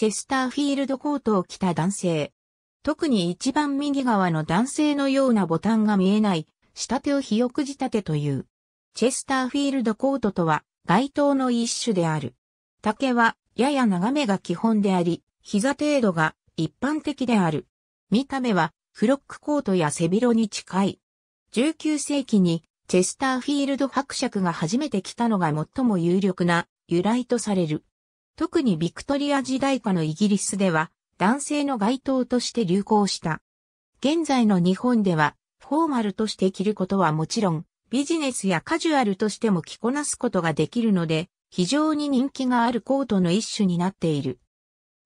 チェスターフィールドコートを着た男性。特に一番右側の男性のようなボタンが見えない、下手をよ沃仕立てという。チェスターフィールドコートとは、街灯の一種である。竹は、やや長めが基本であり、膝程度が一般的である。見た目は、フロックコートや背広に近い。19世紀に、チェスターフィールド伯爵が初めて来たのが最も有力な由来とされる。特にビクトリア時代下のイギリスでは、男性の街灯として流行した。現在の日本では、フォーマルとして着ることはもちろん、ビジネスやカジュアルとしても着こなすことができるので、非常に人気があるコートの一種になっている。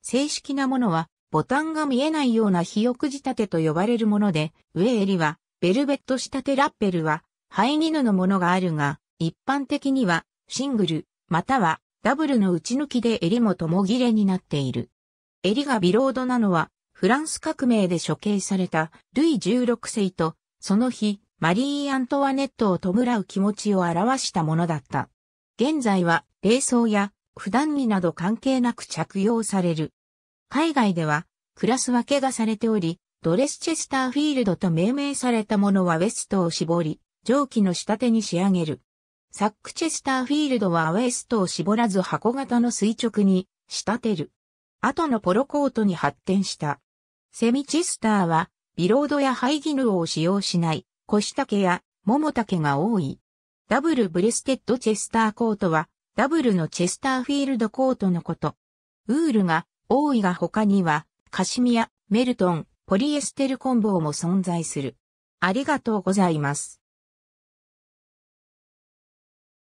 正式なものは、ボタンが見えないような肥翼仕立てと呼ばれるもので、上襟は、ベルベット仕立てラッペルは、ハイニヌのものがあるが、一般的には、シングル、またはダブルの打ち抜きで襟も共切れになっている。襟がビロードなのは、フランス革命で処刑されたルイ16世と、その日、マリー・アントワネットを弔う気持ちを表したものだった。現在は、冷装や普段着など関係なく着用される。海外では、クラス分けがされており、ドレスチェスターフィールドと命名されたものはウェストを絞り、蒸気の仕立てに仕上げる。サックチェスターフィールドはウエストを絞らず箱型の垂直に仕立てる。後のポロコートに発展した。セミチェスターは、ビロードやハイギヌを使用しない、腰丈や桃丈が多い。ダブルブレステッドチェスターコートは、ダブルのチェスターフィールドコートのこと。ウールが多いが他には、カシミア、メルトン、ポリエステルコンボも存在する。ありがとうございます。